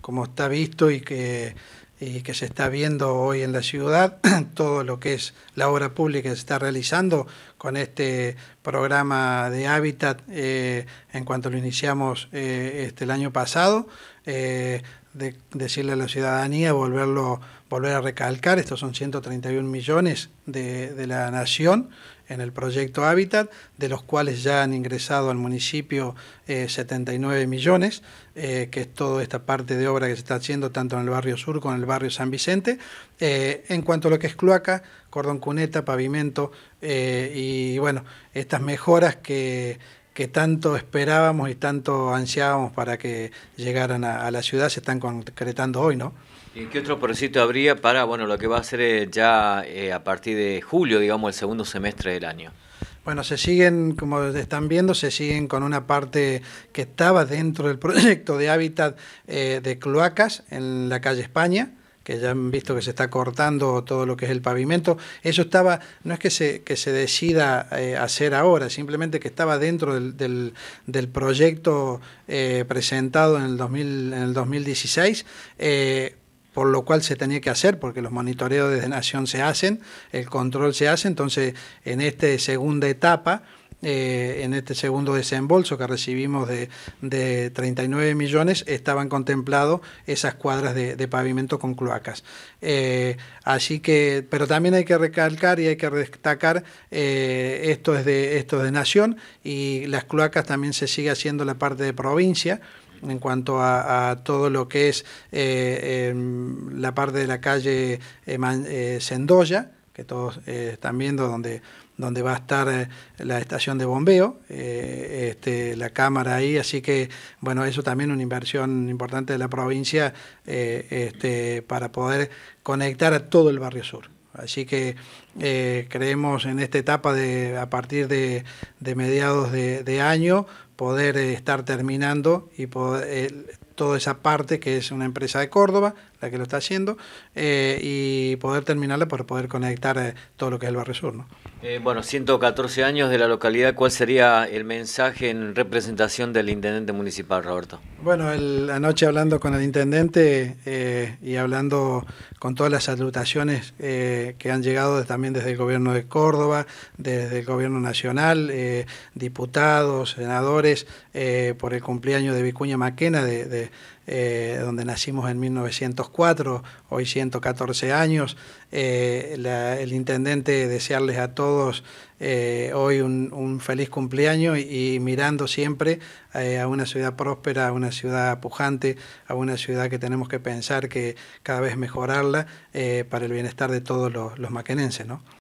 como está visto y que, y que se está viendo hoy en la ciudad, todo lo que es la obra pública que se está realizando con este programa de hábitat eh, en cuanto lo iniciamos eh, este, el año pasado. Eh, de decirle a la ciudadanía, volverlo, volver a recalcar, estos son 131 millones de, la nación en el proyecto Hábitat, de los cuales ya han ingresado al municipio 79 eh, millones, eh, que es toda esta parte de obra que se está haciendo tanto en el barrio sur como en el barrio San Vicente. Eh, en cuanto a lo que es cloaca, cordón cuneta, pavimento y bueno, estas mejoras que que tanto esperábamos y tanto ansiábamos para que llegaran a, la ciudad se están concretando hoy, ¿no? ¿Y qué otro proyecto habría para bueno lo que va a ser eh, ya eh, a partir de julio, digamos, el segundo semestre del año? Bueno, se siguen, como están viendo, se siguen con una parte que estaba dentro del proyecto de hábitat eh, de cloacas en la calle España que ya han visto que se está cortando todo lo que es el pavimento. Eso estaba, no es que se, que se decida eh, hacer ahora, simplemente que estaba dentro del, del, proyecto eh, presentado en el, 2000, en el 2016 por lo cual se tenía que hacer, porque los monitoreos desde Nación se hacen, el control se hace, entonces en esta segunda etapa, eh, en este segundo desembolso que recibimos de, 39 millones, estaban contemplados esas cuadras de, pavimento con cloacas. Eh, así que, pero también hay que recalcar y hay que destacar eh, esto, es de, esto es de Nación y las cloacas también se sigue haciendo la parte de provincia en cuanto a, todo lo que es eh, em, la parte de la calle eh, eh, Sendoya, que todos están viendo donde donde va a estar la estación de bombeo, este, la cámara ahí, así que bueno, eso también una inversión importante de la provincia este, para poder conectar a todo el barrio sur. Así que eh, creemos en esta etapa de a partir de, mediados de, año poder eh, estar terminando y eh, toda esa parte que es una empresa de Córdoba, la que lo está haciendo, eh, y poder terminarla por poder conectar eh, todo lo que es el barrio sur. Eh, bueno, 114 años de la localidad, ¿cuál sería el mensaje en representación del intendente municipal, Roberto? Bueno, anoche hablando con el intendente y hablando con todas las salutaciones que han llegado también desde el gobierno de Córdoba, desde el gobierno nacional, diputados, senadores, por el cumpleaños de Vicuña Maquena, donde nacimos en 1940 cuatro, hoy 114 años. Eh, el intendente desearles a todos eh, hoy un, feliz cumpleaños y, mirando siempre eh, a una ciudad próspera, a una ciudad pujante, a una ciudad que tenemos que pensar que cada vez mejorarla para el bienestar de todos los, maquenenses. ¿no?